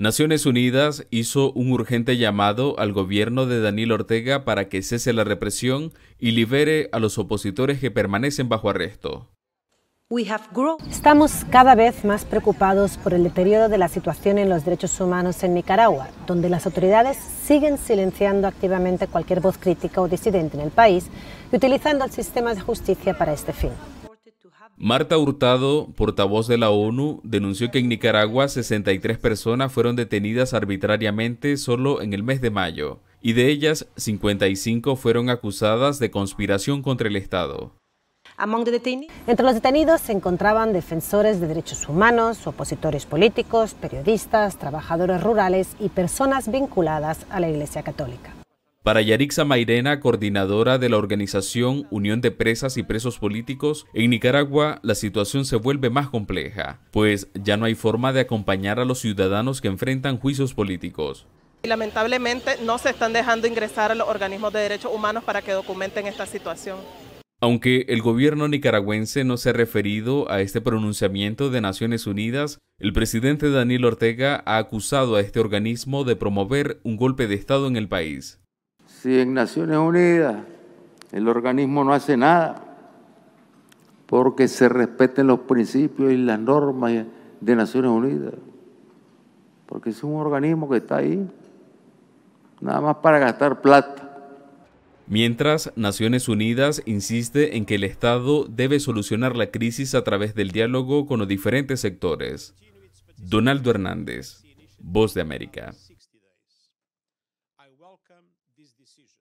Naciones Unidas hizo un urgente llamado al gobierno de Daniel Ortega para que cese la represión y libere a los opositores que permanecen bajo arresto. Estamos cada vez más preocupados por el deterioro de la situación en los derechos humanos en Nicaragua, donde las autoridades siguen silenciando activamente cualquier voz crítica o disidente en el país y utilizando el sistema de justicia para este fin. Marta Hurtado, portavoz de la ONU, denunció que en Nicaragua 63 personas fueron detenidas arbitrariamente solo en el mes de mayo, y de ellas 55 fueron acusadas de conspiración contra el Estado. Entre los detenidos se encontraban defensores de derechos humanos, opositores políticos, periodistas, trabajadores rurales y personas vinculadas a la Iglesia Católica. Para Yarixa Mairena, coordinadora de la organización Unión de Presas y Presos Políticos, en Nicaragua la situación se vuelve más compleja, pues ya no hay forma de acompañar a los ciudadanos que enfrentan juicios políticos. Lamentablemente no se están dejando ingresar a los organismos de derechos humanos para que documenten esta situación. Aunque el gobierno nicaragüense no se ha referido a este pronunciamiento de Naciones Unidas, el presidente Daniel Ortega ha acusado a este organismo de promover un golpe de Estado en el país. Si en Naciones Unidas el organismo no hace nada porque se respeten los principios y las normas de Naciones Unidas, porque es un organismo que está ahí nada más para gastar plata. Mientras, Naciones Unidas insiste en que el Estado debe solucionar la crisis a través del diálogo con los diferentes sectores. Donaldo Hernández, Voz de América. I welcome this decision.